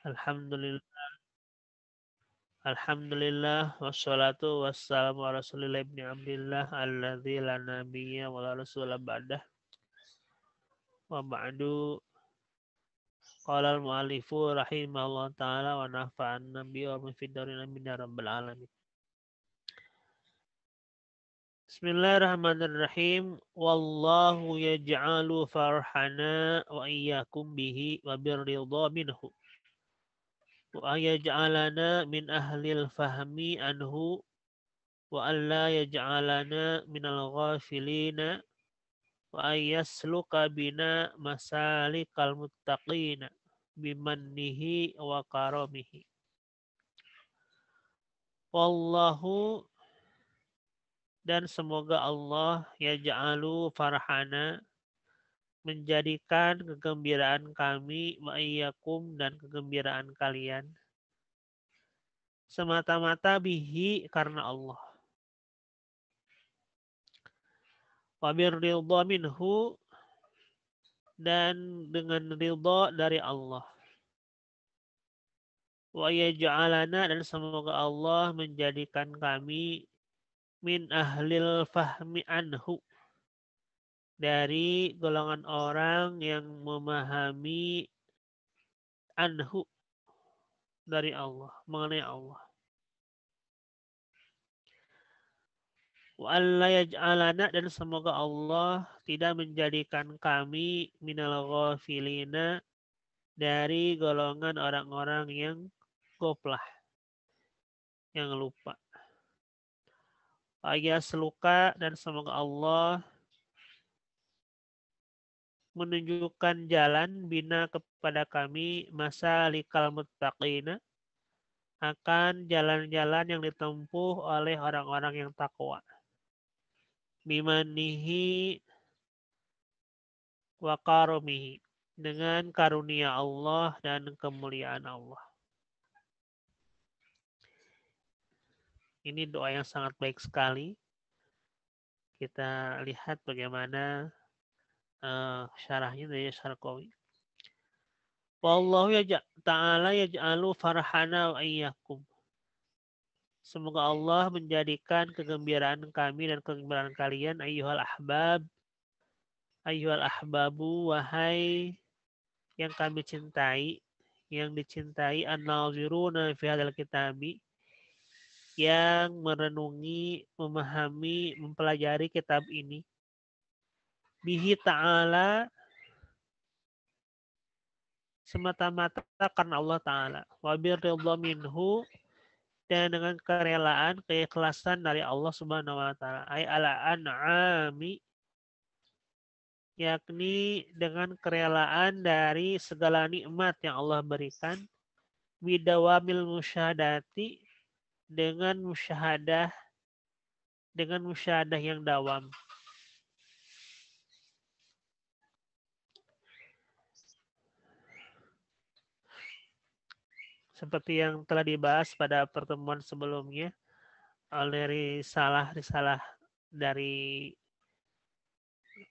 Alhamdulillah. Alhamdulillah wassalatu wassalamu ala Rasulillah ibni Abdillah alladzi la nabiyya wa la rasula ba'dah. Wa ba'du qala al-mu'allifu rahimahullah ta'ala wa nafa'an nabi wa min fiddarin ya rabbal alamin. Bismillahirrahmanirrahim. Wallahu yaj'alu farhana wa iyyakum bihi wa birridha minhu wa ayaj'alana min ahlil fahmi anhu wa alla yaj'alana al ghafilina wa ayasluka bina masalikal muttaqina bimannihi wa karamihi wallahu dan semoga Allah yaj'alu farhana menjadikan kegembiraan kami ma'iyakum dan kegembiraan kalian semata-mata bihi karena Allah. Wabir ridha minhu dan dengan ridha dari Allah. Wa yaj'alana dan semoga Allah menjadikan kami min ahlil fahmi anhu dari golongan orang yang memahami anhu dari Allah, mengenai Allah. Wa dan semoga Allah tidak menjadikan kami minal ghafilina dari golongan orang-orang yang goplah, yang lupa. Ayah seluka dan semoga Allah menunjukkan jalan bina kepada kami masa likal mutaqina akan jalan-jalan yang ditempuh oleh orang-orang yang takwa. Bimanihi wa karumihi dengan karunia Allah dan kemuliaan Allah. Ini doa yang sangat baik sekali. Kita lihat bagaimana uh, eh, syarahnya gitu dari Wallahu ya ta'ala yaj'alu farhana wa iyyakum. Semoga Allah menjadikan kegembiraan kami dan kegembiraan kalian ayyuhal ahbab ayyuhal ahbabu wahai yang kami cintai yang dicintai an-naziruna fi hadzal kitabi yang merenungi, memahami, mempelajari kitab ini bihi ta'ala semata-mata karena Allah Ta'ala. Wabir minhu dan dengan kerelaan, keikhlasan dari Allah Subhanahu wa taala. Ay ala an'ami yakni dengan kerelaan dari segala nikmat yang Allah berikan bidawamil musyahadati dengan musyahadah dengan musyahadah yang dawam. seperti yang telah dibahas pada pertemuan sebelumnya oleh risalah-risalah dari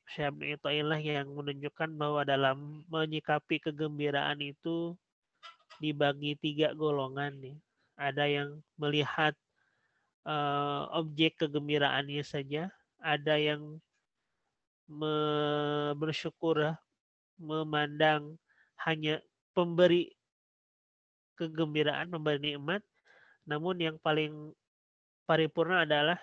Syam'i Ta'ilah yang menunjukkan bahwa dalam menyikapi kegembiraan itu dibagi tiga golongan nih. Ada yang melihat uh, objek kegembiraannya saja, ada yang bersyukur memandang hanya pemberi kegembiraan memberi nikmat, namun yang paling paripurna adalah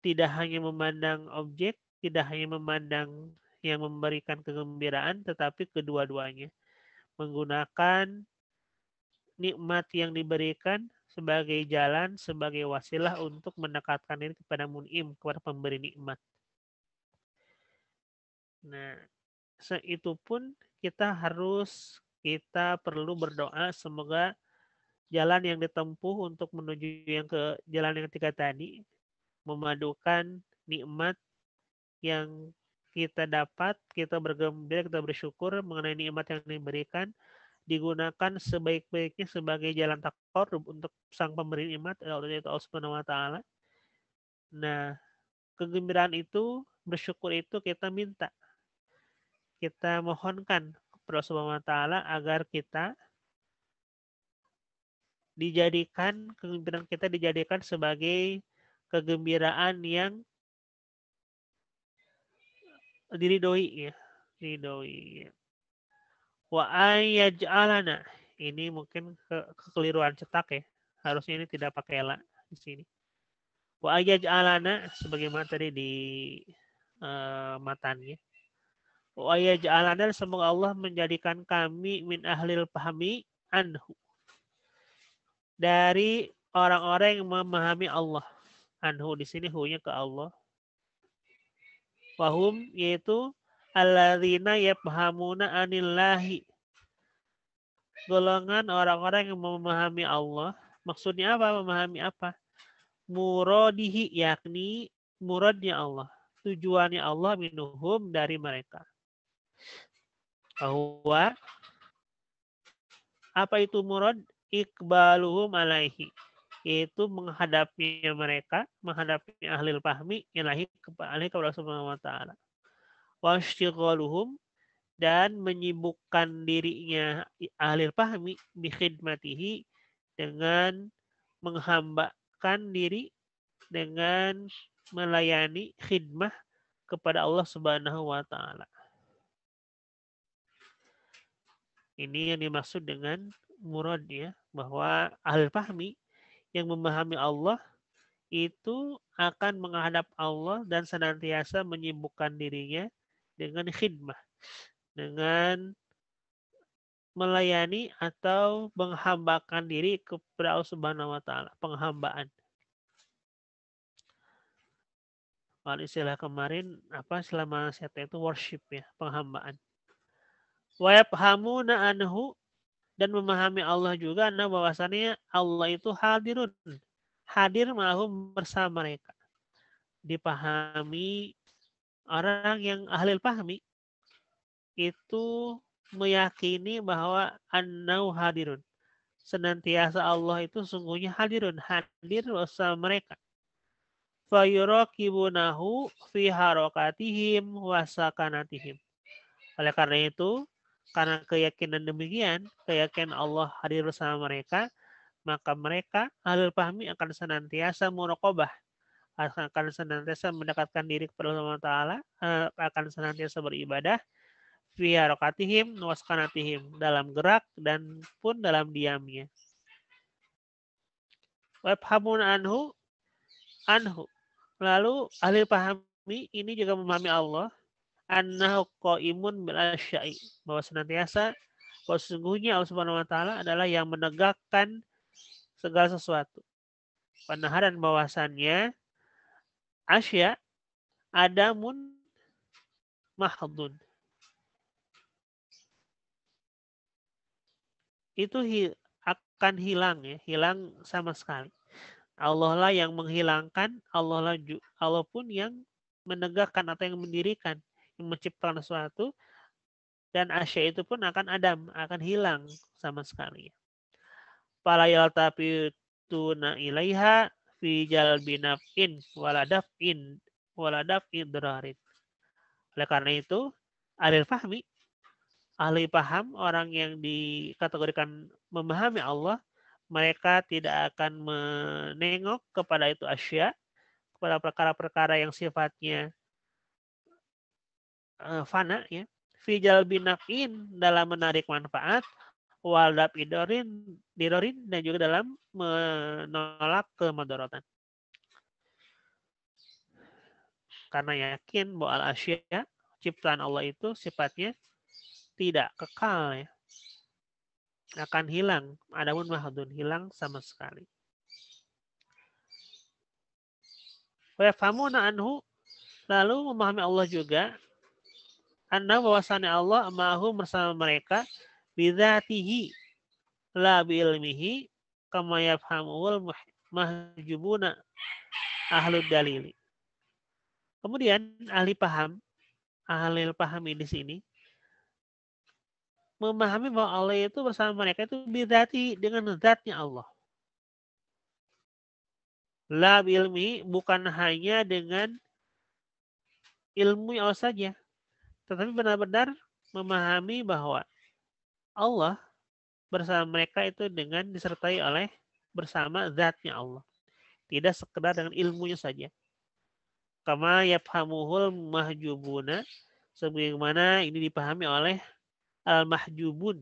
tidak hanya memandang objek, tidak hanya memandang yang memberikan kegembiraan, tetapi kedua-duanya menggunakan nikmat yang diberikan sebagai jalan, sebagai wasilah untuk mendekatkan diri kepada munim, kepada pemberi nikmat. Nah, itu pun kita harus kita perlu berdoa semoga jalan yang ditempuh untuk menuju yang ke jalan yang ketiga tadi memadukan nikmat yang kita dapat, kita bergembira, kita bersyukur mengenai nikmat yang diberikan, digunakan sebaik-baiknya sebagai jalan takarub untuk sang pemberi nikmat ya Allah Subhanahu wa taala. Nah, kegembiraan itu, bersyukur itu kita minta. Kita mohonkan Allah Subhanahu wa taala agar kita dijadikan kegembiraan kita dijadikan sebagai kegembiraan yang diridoi ya diridoi ya. wa ayyaj'alana ini mungkin kekeliruan cetak ya harusnya ini tidak pakai la di sini wa ayyaj'alana sebagaimana tadi di uh, matanya Wa yaj'alana semoga Allah menjadikan kami min ahlil pahami anhu. Dari orang-orang yang memahami Allah. Anhu di sini hunya ke Allah. Wahum yaitu alladzina yafhamuna anillahi. Golongan orang-orang yang memahami Allah. Maksudnya apa? Memahami apa? Muradihi yakni muradnya Allah. Tujuannya Allah minuhum dari mereka bahwa apa itu murad ikbaluhum alaihi yaitu menghadapinya mereka menghadapi ahli pahmi ilahi kepada kepada Allah Subhanahu wa taala wasyghaluhum dan menyibukkan dirinya ahli pahmi bikhidmatihi dengan menghambakan diri dengan melayani khidmah kepada Allah Subhanahu wa taala. Ini yang dimaksud dengan murad ya, bahwa ahli fahmi yang memahami Allah itu akan menghadap Allah dan senantiasa menyibukkan dirinya dengan khidmah, dengan melayani atau menghambakan diri kepada Allah Subhanahu wa taala, penghambaan. Kalau istilah kemarin apa selama saya itu worship ya, penghambaan anhu dan memahami Allah juga nah bahwasannya Allah itu hadirun hadir mau bersama mereka dipahami orang yang ahli pahami itu meyakini bahwa annau hadirun senantiasa Allah itu sungguhnya hadirun hadir bersama mereka fayuraqibunahu fi harakatihim wa sakanatihim oleh karena itu karena keyakinan demikian, keyakinan Allah hadir bersama mereka, maka mereka alul pahmi akan senantiasa murokobah, akan senantiasa mendekatkan diri kepada Allah Taala, eh, akan senantiasa beribadah, rokatihim waskanatihim dalam gerak dan pun dalam diamnya. Webhamun anhu anhu. Lalu ahli pahami ini juga memahami Allah annahu qaimun bil asyai bahwa senantiasa bahwa sesungguhnya Allah Subhanahu wa taala adalah yang menegakkan segala sesuatu. Penaharan bahwasannya asya adamun mahdud. Itu hi akan hilang ya, hilang sama sekali. Allah lah yang menghilangkan, Allah lah Allah pun yang menegakkan atau yang mendirikan menciptakan sesuatu dan asya itu pun akan adam, akan hilang sama sekali. Fala yaltafituna ilaiha fi jal binafin waladaf in waladaf Oleh karena itu, alil fahmi, ahli paham, orang yang dikategorikan memahami Allah, mereka tidak akan menengok kepada itu asya, kepada perkara-perkara yang sifatnya Eh, fana ya fijal binakin dalam menarik manfaat waldab idorin dirorin dan juga dalam menolak kemadorotan karena yakin bahwa al asya ciptaan Allah itu sifatnya tidak kekal ya akan hilang adapun mahdun hilang sama sekali wa anhu lalu memahami Allah juga anna bahwasanya Allah mahu bersama mereka bidatihi la bilmihi kama yafhamul mahjubuna ahlud dalili. Kemudian ahli paham, ahli paham di sini memahami bahwa Allah itu bersama mereka itu bidati dengan zatnya Allah. La bilmi bukan hanya dengan ilmu Allah saja tetapi benar-benar memahami bahwa Allah bersama mereka itu dengan disertai oleh bersama zatnya Allah. Tidak sekedar dengan ilmunya saja. Kama yafhamuhul mahjubuna sebagaimana ini dipahami oleh al-mahjubun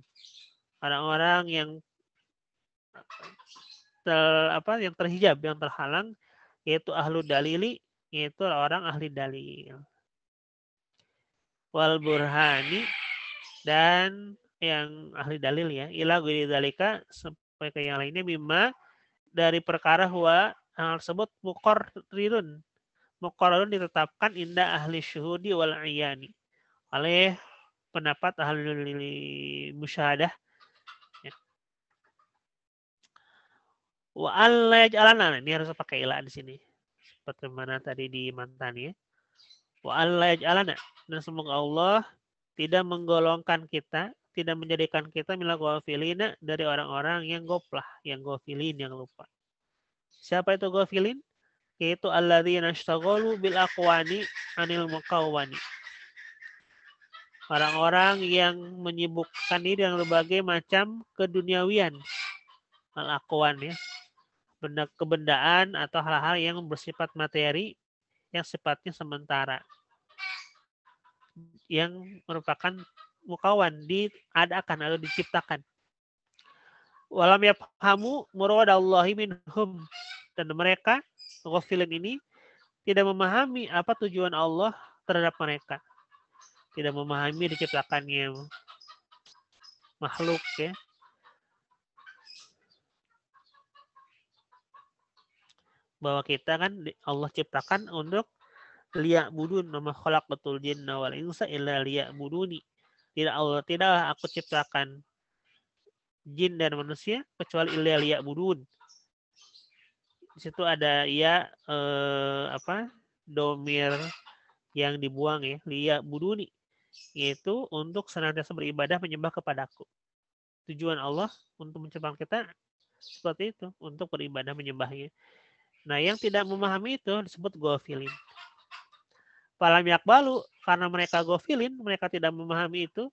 orang-orang yang ter, apa yang terhijab yang terhalang yaitu ahlu dalili yaitu orang ahli dalil wal burhani dan yang ahli dalil ya ila dalika sampai ke yang lainnya mimma dari perkara huwa hal tersebut mukorrirun mukorrirun ditetapkan indah ahli syuhudi wal iyani oleh pendapat ahli musyahadah ya. wa alla ini harus pakai ila di sini seperti mana tadi di mantan ya Wa dan semoga Allah tidak menggolongkan kita, tidak menjadikan kita mila gofilina dari orang-orang yang goplah, yang gofilin, yang lupa. Siapa itu gofilin? Yaitu alladzina ashtaghalu bil aqwani anil muqawwani. Orang-orang yang menyibukkan diri dengan berbagai macam keduniawian. Al-aqwan ya. Benda kebendaan atau hal-hal yang bersifat materi yang sifatnya sementara yang merupakan mukawan diadakan atau diciptakan. Walam yafhamu muradallahi minhum dan mereka ghafilin ini tidak memahami apa tujuan Allah terhadap mereka. Tidak memahami diciptakannya makhluk ya. bahwa kita kan Allah ciptakan untuk liak budun nama kolak betul jin awal insa illa liak buduni tidak Allah tidaklah aku ciptakan jin dan manusia kecuali illa liak budun di situ ada ya eh, apa domir yang dibuang ya liak buduni yaitu untuk senantiasa beribadah menyembah kepadaku tujuan Allah untuk menciptakan kita seperti itu untuk beribadah menyembahnya Nah, yang tidak memahami itu disebut gofilin. Palam yakbalu, karena mereka gofilin, mereka tidak memahami itu,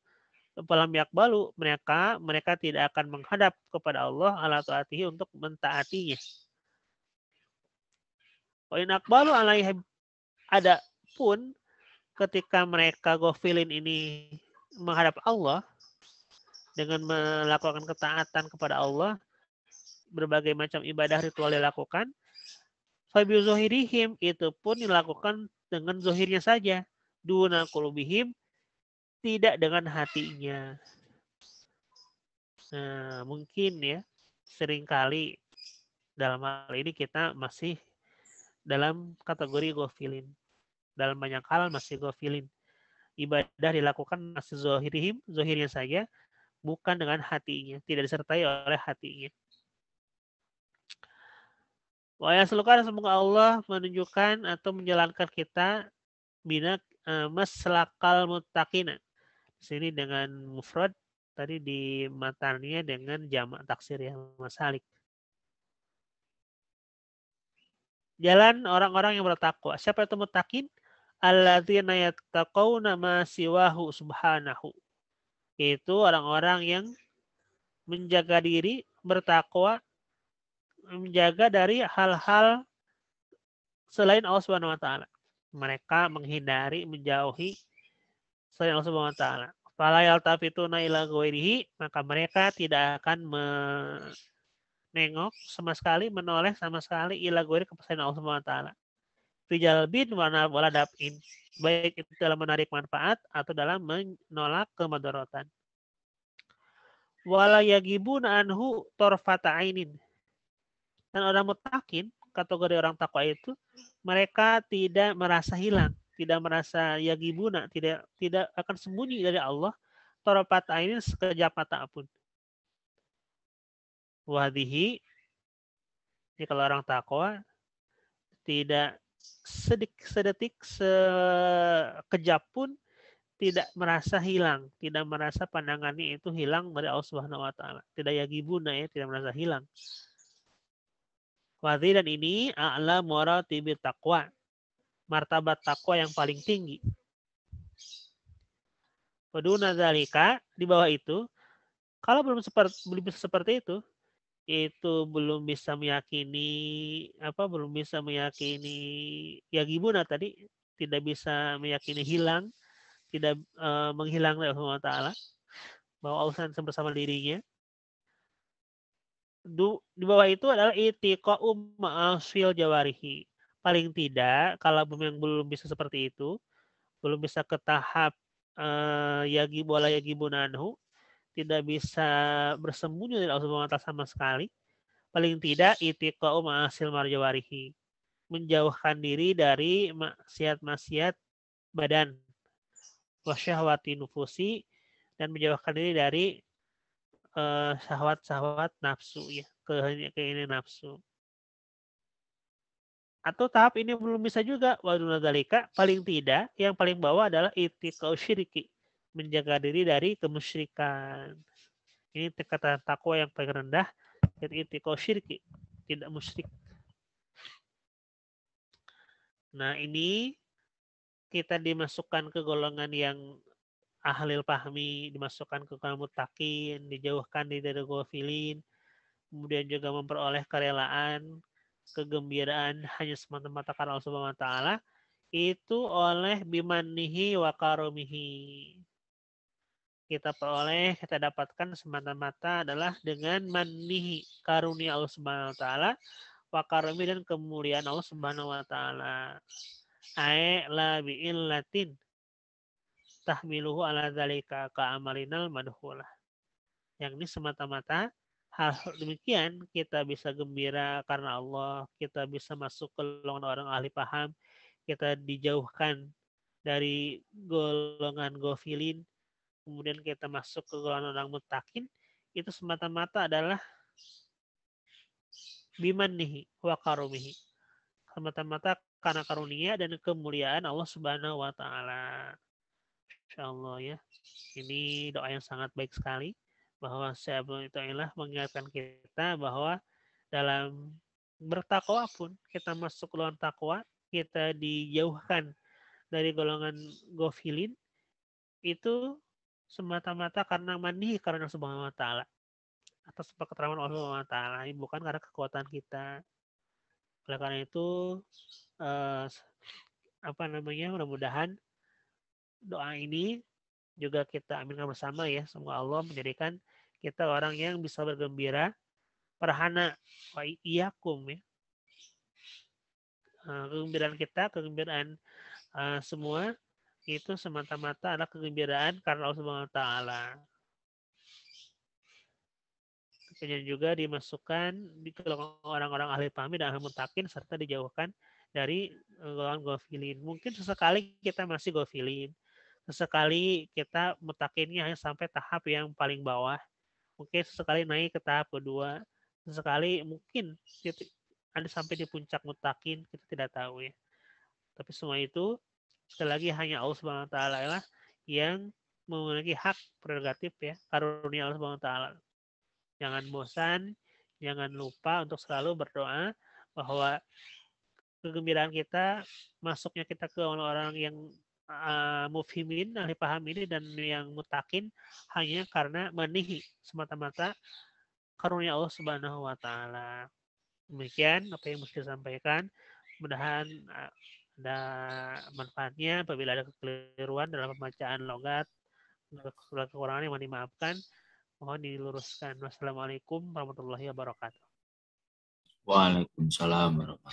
palam yakbalu, mereka mereka tidak akan menghadap kepada Allah ala taatihi untuk mentaatinya. Poin akbalu alaihi ada pun ketika mereka gofilin ini menghadap Allah dengan melakukan ketaatan kepada Allah, berbagai macam ibadah ritual dilakukan, Fabio zohirihim itu pun dilakukan dengan zohirnya saja. Duna kulubihim tidak dengan hatinya. Nah, mungkin ya seringkali dalam hal ini kita masih dalam kategori gofilin. Dalam banyak hal masih gofilin. Ibadah dilakukan masih zohirihim, zohirnya saja, bukan dengan hatinya, tidak disertai oleh hatinya. Wa yaslukan semoga Allah menunjukkan atau menjalankan kita bina eh, maslakal mutakina sini dengan mufrad tadi di matanya dengan jamak taksir ya masalik Jalan orang-orang yang bertakwa. Siapa itu mutakin? Alladzina yattaqawna ma siwahu subhanahu. itu orang-orang yang menjaga diri, bertakwa menjaga dari hal-hal selain Allah Subhanahu wa taala. Mereka menghindari, menjauhi selain Allah Subhanahu wa taala. Fala yaltafituna ila ghairihi, maka mereka tidak akan menengok sama sekali, menoleh sama sekali ila ghairi ke selain Allah Subhanahu wa taala. Fijal bin warna bola dapin. Baik itu dalam menarik manfaat atau dalam menolak kemadaratan. Wala yagibun anhu torfata dan orang mutakin, kategori orang takwa itu, mereka tidak merasa hilang, tidak merasa yagibuna, tidak tidak akan sembunyi dari Allah, toropat ini sekejap mata pun. Wahdihi, ini kalau orang takwa, tidak sedik, sedetik, sekejap pun tidak merasa hilang, tidak merasa pandangannya itu hilang dari Allah Subhanahu wa taala. Tidak yagibuna ya, tidak merasa hilang. Fadilan ini a'la maratibi taqwa. Martabat takwa yang paling tinggi. Paduna zalika di bawah itu kalau belum seperti belum seperti itu itu belum bisa meyakini apa belum bisa meyakini ya gimana tadi tidak bisa meyakini hilang tidak e, menghilang oleh Allah taala bahwa Allah bersama dirinya du, di bawah itu adalah itiqa'u ma'asil jawarihi. Paling tidak kalau yang belum bisa seperti itu, belum bisa ke tahap uh, yagi bola yagi bunanhu, tidak bisa bersembunyi dari Allah Subhanahu sama sekali. Paling tidak itiqa'u ma'asil marjawarihi. Menjauhkan diri dari maksiat-maksiat badan wasyahwati nufusi dan menjauhkan diri dari eh, syahwat nafsu ya, ke keinginan nafsu. Atau tahap ini belum bisa juga, waduna dalika, paling tidak, yang paling bawah adalah itikau syiriki, menjaga diri dari kemusyrikan. Ini tingkatan takwa yang paling rendah, yaitu itikau syiriki, tidak musyrik. Nah, ini kita dimasukkan ke golongan yang ahlil pahmi dimasukkan ke kalangan mutakin dijauhkan dari filin kemudian juga memperoleh kerelaan kegembiraan hanya semata-mata karena Allah Subhanahu wa taala itu oleh bimanihi wa karumihi kita peroleh kita dapatkan semata-mata adalah dengan manihi karunia Allah Subhanahu wa taala wa dan kemuliaan Allah Subhanahu wa taala ai la bi illatin tahmiluhu ala ka amalinal madhulah. Yang ini semata-mata hal demikian kita bisa gembira karena Allah, kita bisa masuk ke golongan orang ahli paham, kita dijauhkan dari golongan gofilin, kemudian kita masuk ke golongan orang mutakin, itu semata-mata adalah bimanihi wa karumihi. Semata-mata karena karunia dan kemuliaan Allah Subhanahu wa taala. Insya Allah ya. Ini doa yang sangat baik sekali bahwa Syaikhul Ta'ala mengingatkan kita bahwa dalam bertakwa pun kita masuk golongan takwa, kita dijauhkan dari golongan gofilin itu semata-mata karena mandi karena Subhanahu wa taala atau sebab keterangan Allah Subhanahu wa taala, bukan karena kekuatan kita. Oleh karena itu eh, apa namanya? mudah-mudahan doa ini juga kita aminkan bersama ya. Semoga Allah menjadikan kita orang yang bisa bergembira. Perhana wa iyakum ya. Eh, kegembiraan kita, kegembiraan eh, semua itu semata-mata adalah kegembiraan karena Allah Subhanahu wa taala. Kemudian juga dimasukkan di kelompok orang-orang ahli pamit dan ahli mutakin serta dijauhkan dari golongan gofilin. Mungkin sesekali kita masih gofilin, sesekali kita mutakinnya hanya sampai tahap yang paling bawah. Mungkin sesekali naik ke tahap kedua. Sesekali mungkin ada sampai di puncak mutakin, kita tidak tahu ya. Tapi semua itu sekali lagi hanya Allah Subhanahu wa taala lah yang memiliki hak prerogatif ya karunia Allah Subhanahu wa taala. Jangan bosan, jangan lupa untuk selalu berdoa bahwa kegembiraan kita masuknya kita ke orang-orang yang uh, mufhimin ahli paham ini dan yang mutakin hanya karena menihi semata-mata karunia Allah Subhanahu wa taala. Demikian apa yang mesti sampaikan. Mudahan eh, ada manfaatnya apabila ada kekeliruan dalam pembacaan logat kekurangan yang dimaafkan mohon diluruskan. Wassalamualaikum warahmatullahi wabarakatuh. Waalaikumsalam warahmatullahi wabarakatuh.